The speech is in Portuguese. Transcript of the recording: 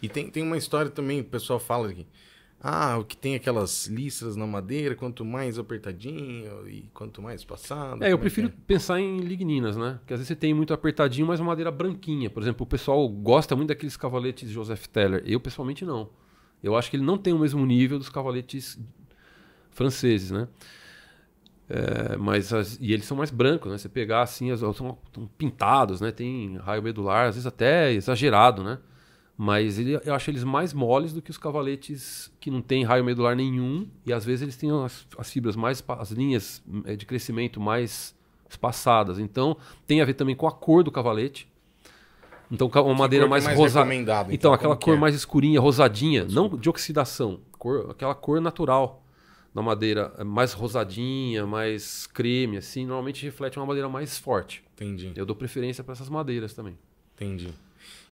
E tem, tem uma história também, o pessoal fala aqui. Ah, o que tem aquelas listras na madeira, quanto mais apertadinho e quanto mais passado. É, eu é prefiro é? pensar em ligninas, né? Porque às vezes você tem muito apertadinho, mas é uma madeira branquinha. Por exemplo, o pessoal gosta muito daqueles cavaletes de Joseph Teller. Eu, pessoalmente, não. Eu acho que ele não tem o mesmo nível dos cavaletes franceses, né? É, mas as, e eles são mais brancos, né? Você pegar assim, as, são, são pintados, né? Tem raio medular, às vezes até exagerado, né? Mas ele, eu acho eles mais moles do que os cavaletes que não tem raio medular nenhum. E às vezes eles têm as, as fibras mais. as linhas é, de crescimento mais espaçadas. Então tem a ver também com a cor do cavalete. Então, uma que madeira é mais, mais rosada. Então, então aquela cor é? mais escurinha, rosadinha, não de oxidação, cor, aquela cor natural na madeira é mais rosadinha, mais creme, assim, normalmente reflete uma madeira mais forte. Entendi. Eu dou preferência para essas madeiras também. Entendi.